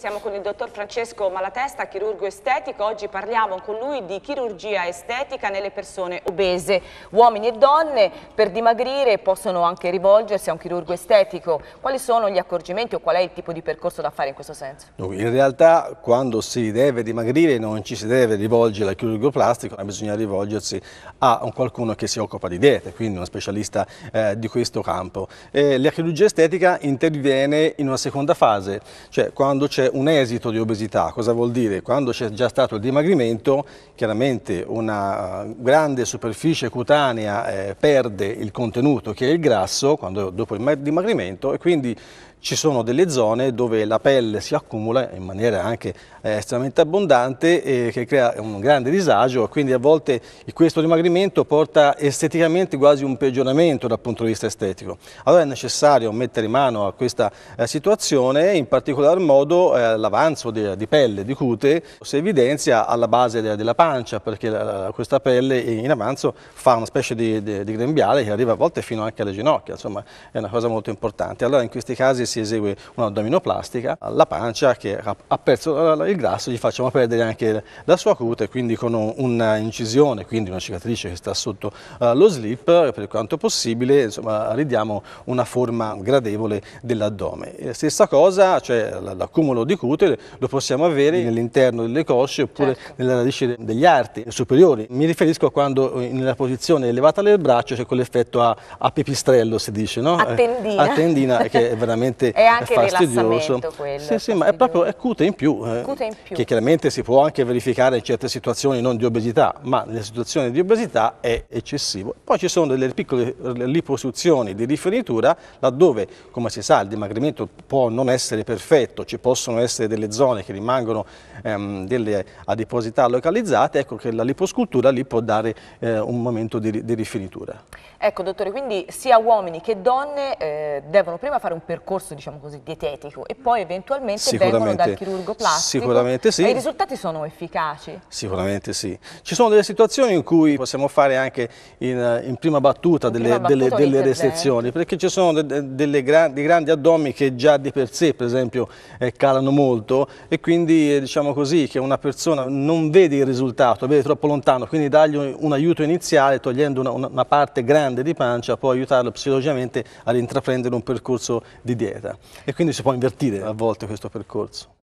Siamo con il dottor Francesco Malatesta, chirurgo estetico. Oggi parliamo con lui di chirurgia estetica nelle persone obese. Uomini e donne per dimagrire possono anche rivolgersi a un chirurgo estetico. Quali sono gli accorgimenti o qual è il tipo di percorso da fare in questo senso? In realtà quando si deve dimagrire non ci si deve rivolgere al chirurgo plastico, ma bisogna rivolgersi a qualcuno che si occupa di diete, quindi uno specialista eh, di questo campo. E eh, la chirurgia estetica interviene in una seconda fase, cioè quando c'è un esito di obesità, cosa vuol dire? Quando c'è già stato il dimagrimento, chiaramente una eh, grande superficie cutanea eh, perde il contenuto che è il grasso quando, dopo il dimagrimento e quindi ci sono delle zone dove la pelle si accumula in maniera anche eh, estremamente abbondante e che crea un grande disagio quindi a volte questo dimagrimento porta esteticamente quasi un peggioramento dal punto di vista estetico. Allora è necessario mettere mano a questa eh, situazione in particolar modo eh, l'avanzo di, di, pelle, di cute, si evidenzia alla base de, della pancia perché la, questa pelle in avanzo fa una specie di, di, di, grembiale che arriva a volte fino anche alle ginocchia, insomma è una cosa molto importante. Allora in questi casi si esegue un'addominoplastica, la pancia che ha perso il grasso gli facciamo perdere anche la sua cute, quindi con un'incisione, quindi una cicatrice che sta sotto uh, lo slip, per quanto possibile insomma ridiamo una forma gradevole dell'addome. Stessa cosa, cioè l'accumulo contorno di cutere lo possiamo avere all'interno delle cosce oppure certo. nella radice degli arti superiori. Mi riferisco a quando eh, nella posizione elevata del braccio c'è quell'effetto a, a, pepistrello si dice, no? A eh, tendina. A tendina eh, che è veramente è anche fastidioso. Quello, sì, sì, ma è proprio è cute in, più, cute in più, che chiaramente si può anche verificare in certe situazioni non di obesità, ma nelle situazioni di obesità è eccessivo. Poi ci sono delle piccole liposuzioni di rifinitura laddove, come si sa, il dimagrimento può non essere perfetto, ci possono possono essere delle zone che rimangono ehm, delle adiposità localizzate, ecco che la liposcultura lì può dare eh, un momento di, di, rifinitura. Ecco dottore, quindi sia uomini che donne eh, devono prima fare un percorso diciamo così dietetico e poi eventualmente vengono dal chirurgo plastico sicuramente sì. e i risultati sono efficaci? Sicuramente sì. Ci sono delle situazioni in cui possiamo fare anche in, in prima battuta in delle, delle, delle restrizioni perché ci sono de, de, delle grandi, grandi addomi che già di per sé per esempio eh, calano faranno molto e quindi eh, diciamo così che una persona non vede il risultato, vede troppo lontano, quindi dargli un aiuto iniziale togliendo una, una parte grande di pancia può aiutarlo psicologicamente ad intraprendere un percorso di dieta e quindi si può invertire a volte questo percorso.